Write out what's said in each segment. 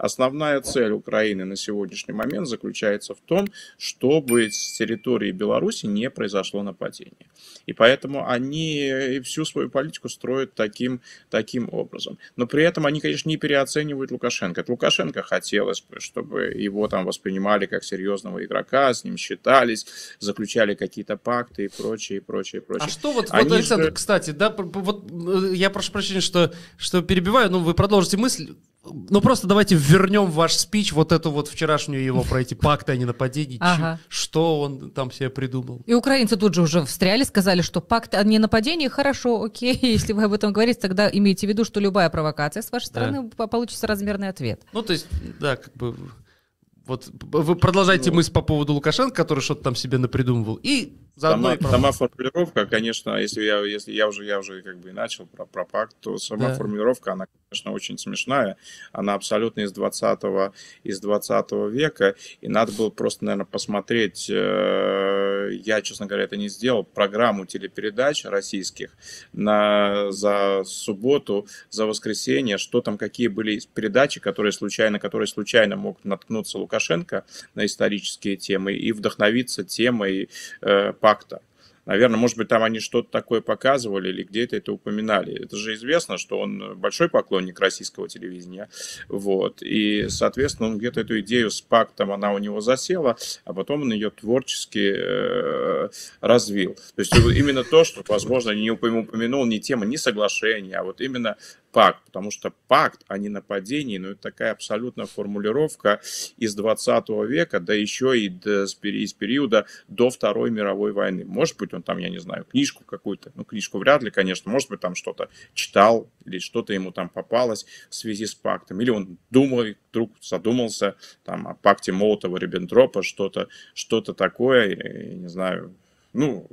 Основная цель Украины на сегодняшний момент заключается в том, чтобы с территории Беларуси не произошло нападение. И поэтому они э, всю свою политику строят таким, таким образом. Но при этом они, конечно, не переоценивают Лукашенко. От Лукашенко хотелось бы, чтобы его там воспринимали как серьезного игрока, с ним считались, заключали какие-то пакты и прочее, и прочее, и прочее. А что вот, они вот Александр, же... кстати, да, вот э, я прошу прощения, что, что перебиваю, но вы продолжите мысль ну просто давайте вернем ваш спич вот эту вот вчерашнюю его про эти пакты о ненападении, ага. что он там себе придумал. И украинцы тут же уже встряли, сказали, что пакт о ненападении хорошо, окей, если вы об этом говорите, тогда имейте в виду, что любая провокация с вашей стороны да. получится размерный ответ. Ну то есть, да, как бы вот вы продолжайте ну, мысль по поводу Лукашенко, который что-то там себе напридумывал. И заодно... Сама, и сама формулировка, конечно, если я, если я уже я уже как бы и начал про, про пакт, то сама да. формулировка, она, конечно, очень смешная. Она абсолютно из 20, из 20 века. И надо было просто, наверное, посмотреть... Э Э, я, честно говоря, это не сделал, программу телепередач российских на, за субботу, за воскресенье, что там, какие были передачи, которые случайно, которые случайно мог наткнуться Лукашенко на исторические темы и вдохновиться темой э, пакта. Наверное, может быть, там они что-то такое показывали или где-то это упоминали. Это же известно, что он большой поклонник российского телевидения. Вот. И, соответственно, он где-то эту идею с пактом, она у него засела, а потом он ее творчески э, развил. То есть именно то, что, возможно, не упомянул не тема, не соглашение, а вот именно пакт, потому что пакт а не нападение, ну, это такая абсолютная формулировка из 20 века, да еще и до, из периода до Второй мировой войны. Может быть, он там, я не знаю, книжку какую-то, ну, книжку вряд ли, конечно, может быть, там что-то читал или что-то ему там попалось в связи с пактом, или он думал, вдруг задумался там о пакте Молотова-Риббентропа, что-то что такое, я не знаю, ну,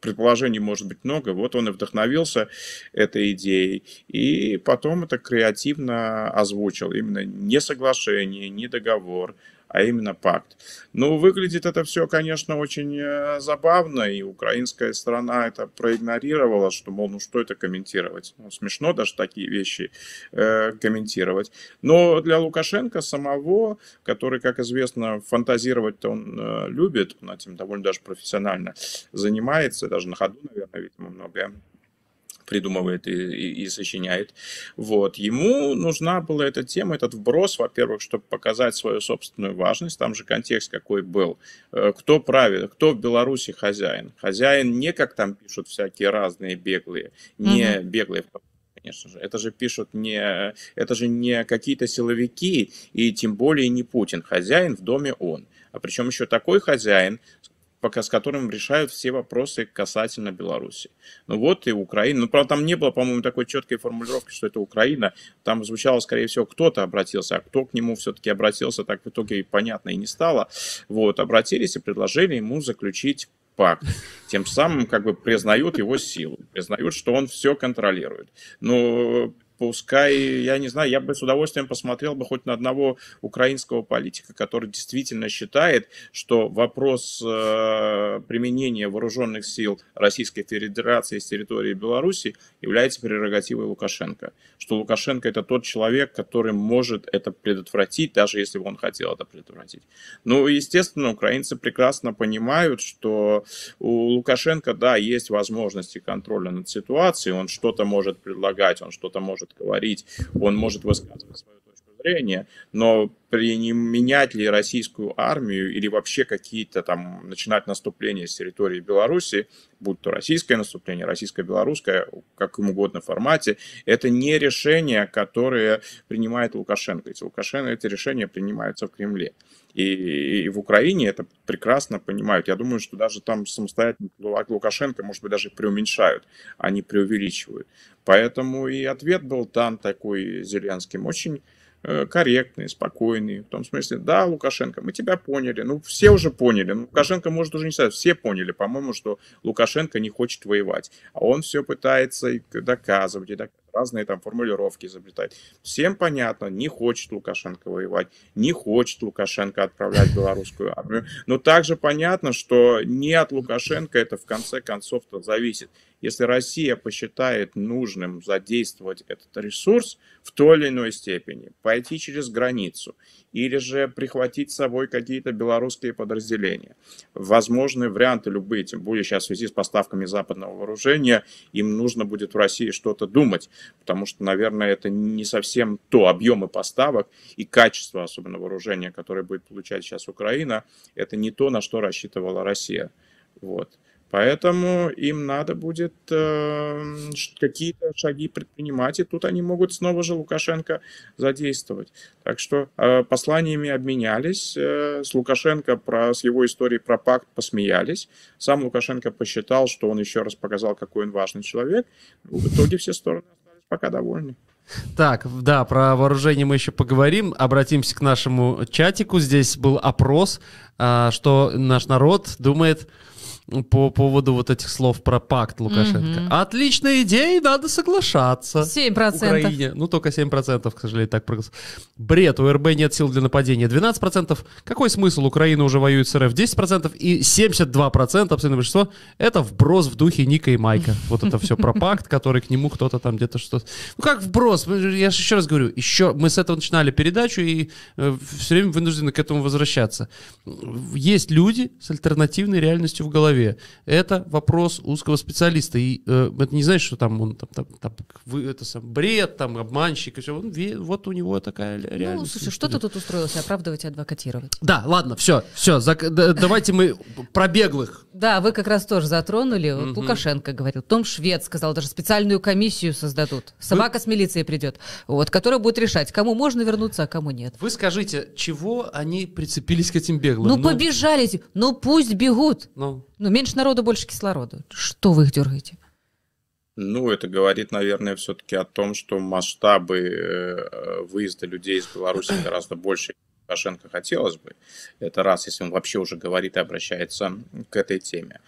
предположений может быть много. Вот он и вдохновился этой идеей. И потом это креативно озвучил. Именно не соглашение, не договор, а именно пакт. Ну, выглядит это все, конечно, очень э, забавно, и украинская страна это проигнорировала, что, мол, ну что это комментировать? Ну, смешно даже такие вещи э, комментировать. Но для Лукашенко самого, который, как известно, фантазировать-то он э, любит, он этим довольно даже профессионально занимается, даже на ходу, наверное, видимо, многое придумывает и, и, и сочиняет. Вот. Ему нужна была эта тема, этот вброс, во-первых, чтобы показать свою собственную важность, там же контекст какой был. Э, кто правит, кто в Беларуси хозяин? Хозяин не, как там пишут всякие разные беглые, не mm-hmm. беглые конечно же. Это же пишут не, это же не какие-то силовики и тем более не Путин. Хозяин в доме он. А причем еще такой хозяин, с пока с которым решают все вопросы касательно Беларуси. Ну вот и Украина. Ну, правда, там не было, по-моему, такой четкой формулировки, что это Украина. Там звучало, скорее всего, кто-то обратился, а кто к нему все-таки обратился, так в итоге и понятно и не стало. Вот, обратились и предложили ему заключить пакт. Тем самым как бы признают его силу, признают, что он все контролирует. Но пускай, я не знаю, я бы с удовольствием посмотрел бы хоть на одного украинского политика, который действительно считает, что вопрос э, применения вооруженных сил Российской Федерации с территории Беларуси является прерогативой Лукашенко. Что Лукашенко это тот человек, который может это предотвратить, даже если бы он хотел это предотвратить. Ну, естественно, украинцы прекрасно понимают, что у Лукашенко, да, есть возможности контроля над ситуацией, он что-то может предлагать, он что-то может может говорить, он может высказывать свою зрения, но применять ли российскую армию или вообще какие-то там начинать наступление с территории Беларуси, будь то российское наступление, российско-белорусское, как им угодно формате, это не решение, которое принимает Лукашенко. Эти Лукашенко эти решения принимаются в Кремле. И, и в Украине это прекрасно понимают. Я думаю, что даже там самостоятельно Лукашенко, может быть, даже преуменьшают, а не преувеличивают. Поэтому и ответ был там такой Зеленским очень Э, корректные, спокойные. В том смысле, да, Лукашенко, мы тебя поняли. Ну, все уже поняли. Ну, Лукашенко, может, уже не знаю, все поняли, по-моему, что Лукашенко не хочет воевать. А он все пытается доказывать и доказывать разные там формулировки изобретать. Всем понятно, не хочет Лукашенко воевать, не хочет Лукашенко отправлять белорусскую армию. Но также понятно, что не от Лукашенко это в конце концов-то зависит. Если Россия посчитает нужным задействовать этот ресурс в той или иной степени, пойти через границу или же прихватить с собой какие-то белорусские подразделения. Возможны варианты любые, тем более сейчас в связи с поставками западного вооружения, им нужно будет в России что-то думать потому что, наверное, это не совсем то объемы поставок и качество, особенно вооружения, которое будет получать сейчас Украина, это не то, на что рассчитывала Россия. Вот. Поэтому им надо будет э, какие-то шаги предпринимать, и тут они могут снова же Лукашенко задействовать. Так что э, посланиями обменялись, э, с Лукашенко про, с его историей про пакт посмеялись. Сам Лукашенко посчитал, что он еще раз показал, какой он важный человек. В итоге все стороны пока довольны. Так, да, про вооружение мы еще поговорим. Обратимся к нашему чатику. Здесь был опрос, а, что наш народ думает по поводу вот этих слов про пакт Лукашенко. Угу. Отличная идея, надо соглашаться. 7%. Украине. Ну, только 7%, к сожалению, так проголосовали. Бред, у РБ нет сил для нападения. 12%. Какой смысл? Украина уже воюет с РФ. 10% и 72%, абсолютное большинство, это вброс в духе Ника и Майка. Вот это все про пакт, который к нему кто-то там где-то что-то... Ну, как вброс? Я же еще раз говорю, еще мы с этого начинали передачу и э, все время вынуждены к этому возвращаться. Есть люди с альтернативной реальностью в голове голове. Это вопрос узкого специалиста. И э, это не значит, что там он там, там, там вы, это сам бред, там обманщик и все. Он, вот у него такая ну, реальность. Ну, слушай, что ты тут устроился? Оправдывать и адвокатировать. Да, ладно, все, все. Зак- давайте мы про беглых. Да, вы как раз тоже затронули. угу. Лукашенко говорил, Том Швед сказал, даже специальную комиссию создадут. Собака вы... с милицией придет, вот, которая будет решать, кому можно вернуться, а кому нет. Вы скажите, чего они прицепились к этим беглым? Ну, ну... побежали, ну пусть бегут. Ну, ну ну, меньше народу, больше кислорода. Что вы их дергаете? Ну, это говорит, наверное, все-таки о том, что масштабы э, выезда людей из Беларуси гораздо больше, Лукашенко хотелось бы. Это раз, если он вообще уже говорит и обращается к этой теме.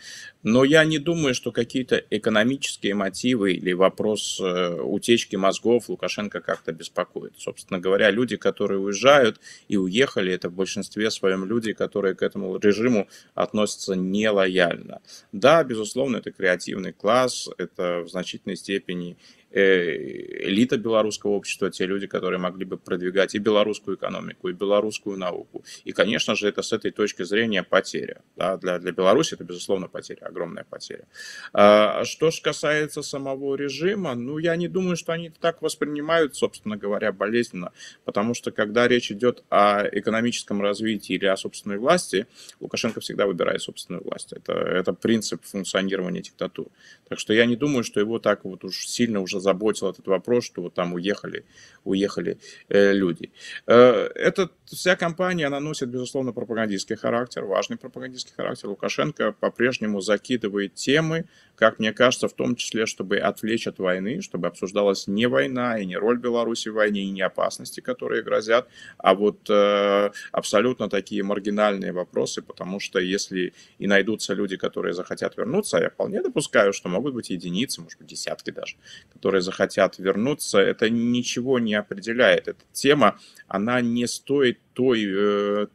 Но я не думаю, что какие-то экономические мотивы или вопрос э, утечки мозгов Лукашенко как-то беспокоит. Собственно говоря, люди, которые уезжают и уехали, это в большинстве своем люди, которые к этому режиму относятся нелояльно. Да, безусловно, это креативный класс, это в значительной степени Э, элита белорусского общества, те люди, которые могли бы продвигать и белорусскую экономику, и белорусскую науку. И, конечно же, это с этой точки зрения потеря. Да, для, для Беларуси это, безусловно, потеря, огромная потеря. А, что же касается самого режима, ну, я не думаю, что они так воспринимают, собственно говоря, болезненно, потому что, когда речь идет о экономическом развитии или о собственной власти, Лукашенко всегда выбирает собственную власть. Это, это принцип функционирования диктатур. Так что я не думаю, что его так вот уж сильно уже заботил этот вопрос, что вот там уехали, уехали э, люди. Э, этот вся кампания, она носит, безусловно, пропагандистский характер, важный пропагандистский характер. Лукашенко по-прежнему закидывает темы, как мне кажется, в том числе, чтобы отвлечь от войны, чтобы обсуждалась не война и не роль Беларуси в войне, и не опасности, которые грозят, а вот э, абсолютно такие маргинальные вопросы, потому что если и найдутся люди, которые захотят вернуться, а я вполне допускаю, что могут быть единицы, может быть, десятки даже, которые захотят вернуться, это ничего не определяет. Эта тема, она не стоит той, э,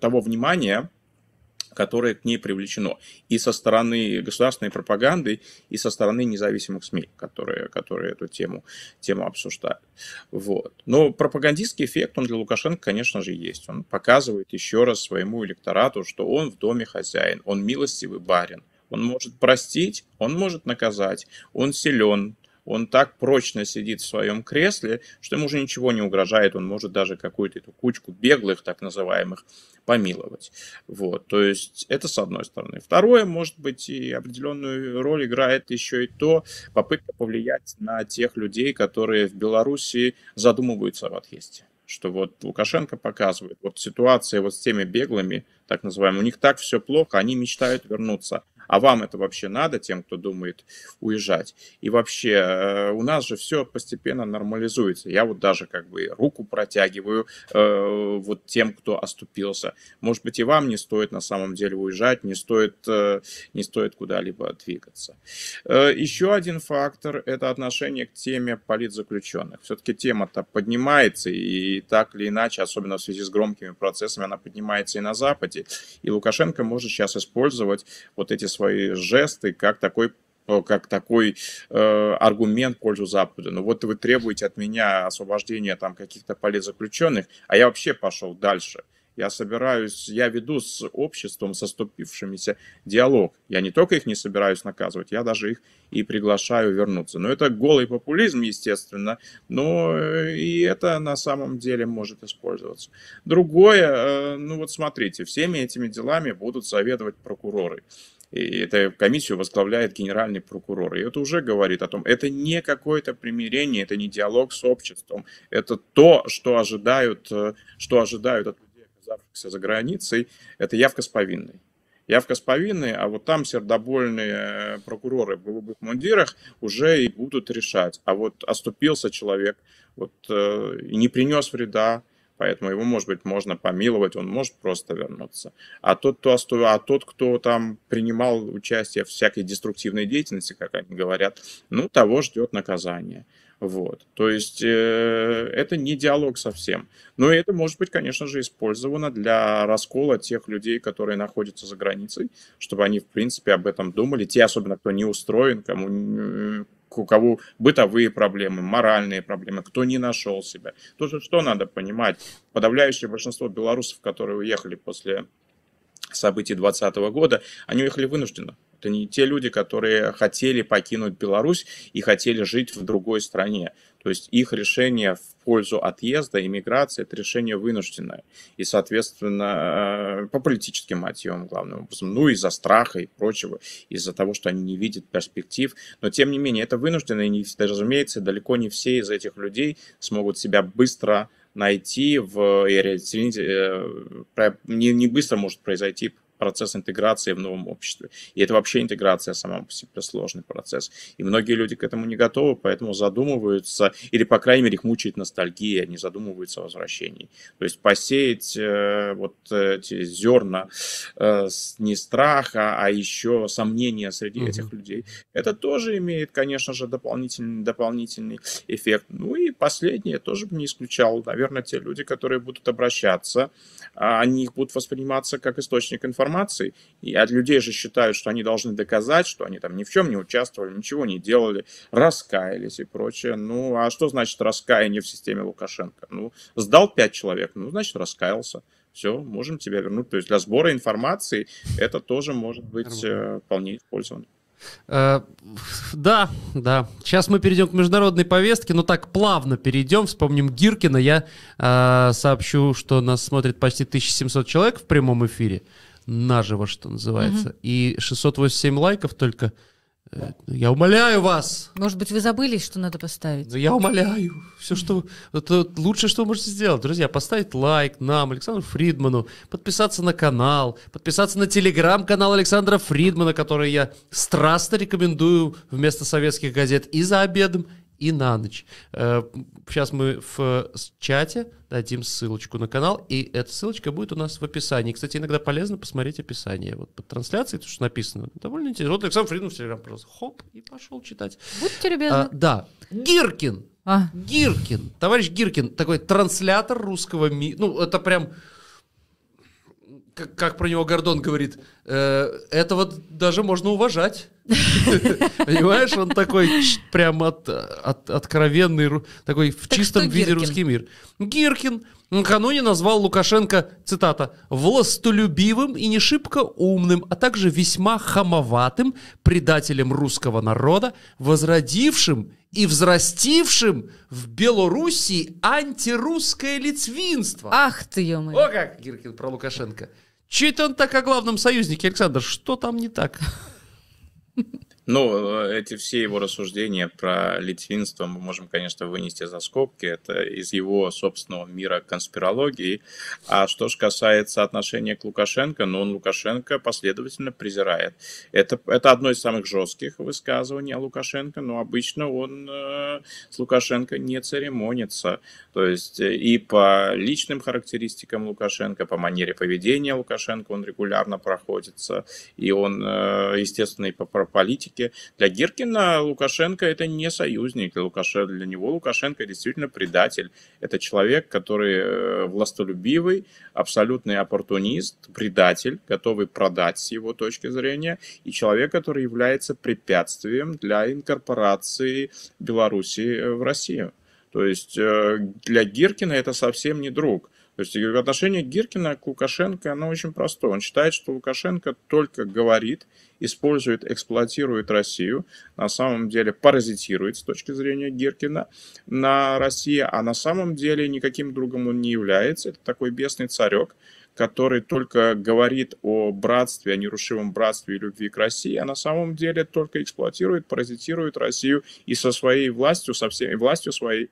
того внимания, которое к ней привлечено и со стороны государственной пропаганды, и со стороны независимых СМИ, которые, которые эту тему, тему обсуждают. Вот. Но пропагандистский эффект, он для Лукашенко, конечно же, есть. Он показывает еще раз своему электорату, что он в доме хозяин, он милостивый барин, он может простить, он может наказать, он силен, он так прочно сидит в своем кресле, что ему уже ничего не угрожает, он может даже какую-то эту кучку беглых, так называемых, помиловать. Вот, то есть это с одной стороны. Второе, может быть, и определенную роль играет еще и то, попытка повлиять на тех людей, которые в Беларуси задумываются об отъезде что вот Лукашенко показывает, вот ситуация вот с теми беглыми, так называемыми, у них так все плохо, они мечтают вернуться. А вам это вообще надо, тем, кто думает уезжать? И вообще, э, у нас же все постепенно нормализуется. Я вот даже как бы руку протягиваю э, вот тем, кто оступился. Может быть, и вам не стоит на самом деле уезжать, не стоит, э, не стоит куда-либо двигаться. Э, еще один фактор – это отношение к теме политзаключенных. Все-таки тема-то поднимается, и так или иначе, особенно в связи с громкими процессами, она поднимается и на Западе. И Лукашенко может сейчас использовать вот эти свои жесты как такой э, как такой э, аргумент в пользу Запада. Ну вот вы требуете от меня освобождения там каких-то политзаключенных, а я вообще пошел дальше. Я собираюсь, я веду с обществом, со ступившимися диалог. Я не только их не собираюсь наказывать, я даже их и приглашаю вернуться. Но ну, это голый популизм, естественно, но э, и это на самом деле может использоваться. Другое, э, ну вот смотрите, всеми этими делами будут заведовать прокуроры. И эту комиссию возглавляет генеральный прокурор. И это уже говорит о том, это не какое-то примирение, это не диалог с обществом, это то, что ожидают, э, что ожидают от людей, оказавшихся за границей, это явка с повинной. Явка с повинной, а вот там сердобольные э, прокуроры в голубых мундирах уже и будут решать. А вот оступился человек, вот, э, и не принес вреда, Поэтому его, может быть, можно помиловать, он может просто вернуться. А тот, кто, а тот, кто там принимал участие в всякой деструктивной деятельности, как они говорят, ну, того ждет наказание. Вот. То есть э, это не диалог совсем. Но это может быть, конечно же, использовано для раскола тех людей, которые находятся за границей, чтобы они, в принципе, об этом думали. Те, особенно, кто не устроен, кому у кого бытовые проблемы, моральные проблемы, кто не нашел себя. Тоже что надо понимать? Подавляющее большинство белорусов, которые уехали после событий 2020 года, они уехали вынужденно. Это не те люди, которые хотели покинуть Беларусь и хотели жить в другой стране. То есть их решение в пользу отъезда, иммиграции, это решение вынужденное. И, соответственно, э, по политическим мотивам, главным образом, ну, из-за страха и прочего, из-за того, что они не видят перспектив. Но, тем не менее, это вынужденно, и, разумеется, далеко не все из этих людей смогут себя быстро найти в, и э, не быстро может произойти процесс интеграции в новом обществе. И это вообще интеграция сама по себе сложный процесс. И многие люди к этому не готовы, поэтому задумываются, или, по крайней мере, их мучает ностальгия, они задумываются о возвращении. То есть посеять э, вот э, эти зерна э, не страха, а еще сомнения среди mm-hmm. этих людей, это тоже имеет, конечно же, дополнительный, дополнительный эффект. Ну и последнее тоже бы не исключал. Наверное, те люди, которые будут обращаться, а они их будут восприниматься как источник информации, информации, и от людей же считают, что они должны доказать, что они там ни в чем не участвовали, ничего не делали, раскаялись и прочее. Ну, а что значит раскаяние в системе Лукашенко? Ну, сдал пять человек, ну, значит, раскаялся. Все, можем тебя вернуть. То есть для сбора информации это тоже может быть э, вполне использовано. Э, да, да. Сейчас мы перейдем к международной повестке, но так плавно перейдем. Вспомним Гиркина. Я э, сообщу, что нас смотрит почти 1700 человек в прямом эфире наживо, что называется. Угу. И 687 лайков только. Э, я умоляю вас! Может быть, вы забыли, что надо поставить? Да я умоляю. Все, что... Это лучшее, что вы можете сделать. Друзья, поставить лайк нам, Александру Фридману, подписаться на канал, подписаться на телеграм-канал Александра Фридмана, который я страстно рекомендую вместо советских газет и за обедом, и на ночь. Э, сейчас мы в э, чате дадим ссылочку на канал, и эта ссылочка будет у нас в описании. Кстати, иногда полезно посмотреть описание вот под трансляцией, то, что написано. Довольно интересно. Вот Александр Фридман в Телеграм просто хоп и пошел читать. Будьте любезны. А, да. Гиркин. А. Гиркин. Товарищ Гиркин. Такой транслятор русского мира. Ну, это прям как, как про него Гордон говорит, э, этого даже можно уважать. Понимаешь, он такой прям откровенный, такой в чистом виде русский мир. Гиркин накануне назвал Лукашенко, цитата, «властолюбивым и не шибко умным, а также весьма хамоватым предателем русского народа, возродившим и взрастившим в Белоруссии антирусское лицвинство». Ах ты, ё О как, Гиркин про Лукашенко. Че это он так о главном союзнике, Александр? Что там не так? Ну, э, эти все его рассуждения про литвинство мы можем, конечно, вынести за скобки. Это из его собственного мира конспирологии. А что же касается отношения к Лукашенко, ну, он Лукашенко последовательно презирает. Это, это одно из самых жестких высказываний о Лукашенко, но обычно он э, с Лукашенко не церемонится. То есть э, и по личным характеристикам Лукашенко, по манере поведения Лукашенко он регулярно проходится. И он, э, естественно, и по, по политике все для Гиркина Лукашенко это не союзник. Для, Лукаше... для него Лукашенко действительно предатель. Это человек, который э, властолюбивый, абсолютный оппортунист, предатель, готовый продать с его точки зрения, и человек, который является препятствием для инкорпорации Беларуси э, в Россию. То есть э, для Гиркина это совсем не друг. То есть отношение Гиркина к Лукашенко, оно очень простое. Он считает, что Лукашенко только говорит, использует, эксплуатирует Россию, на самом деле паразитирует с точки зрения Гиркина на России, а на самом деле никаким другом он не является. Это такой бесный царек, который только говорит о братстве, о нерушивом братстве и любви к России, а на самом деле только эксплуатирует, паразитирует Россию и со своей властью, со всей властью своей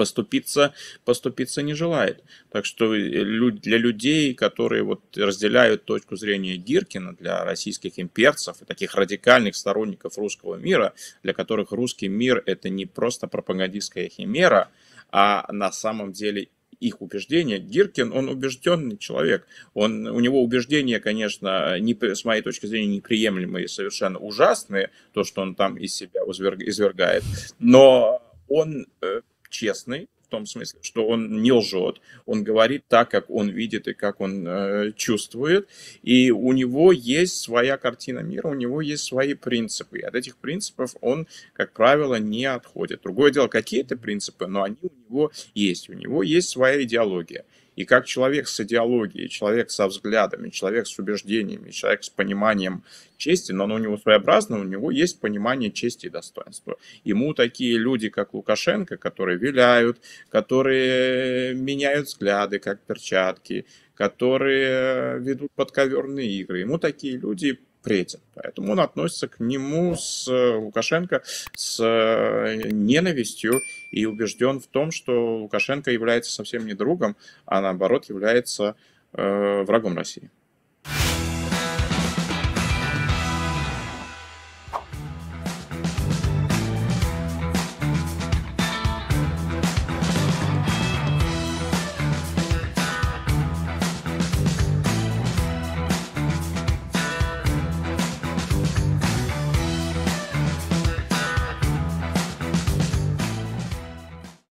поступиться, поступиться не желает. Так что э, для людей, которые вот разделяют точку зрения Гиркина, для российских имперцев и таких радикальных сторонников русского мира, для которых русский мир это не просто пропагандистская химера, а на самом деле их убеждения. Гиркин, он убежденный человек. Он, у него убеждения, конечно, не, с моей точки зрения, неприемлемые, совершенно ужасные, то, что он там из себя извергает. Но он э, честный, в том смысле, что он не лжет, он говорит так, как он видит и как он э, чувствует, и у него есть своя картина мира, у него есть свои принципы, и от этих принципов он, как правило, не отходит. Другое дело, какие это принципы, но они у него есть, у него есть своя идеология. И как человек с идеологией, человек со взглядами, человек с убеждениями, человек с пониманием чести, но оно у него своеобразное, у него есть понимание чести и достоинства. Ему такие люди, как Лукашенко, которые виляют, которые меняют взгляды, как перчатки, которые ведут подковерные игры, ему такие люди Претин. Поэтому он относится к нему с э, Лукашенко с э, ненавистью и убежден в том, что Лукашенко является совсем не другом, а наоборот является э, врагом России.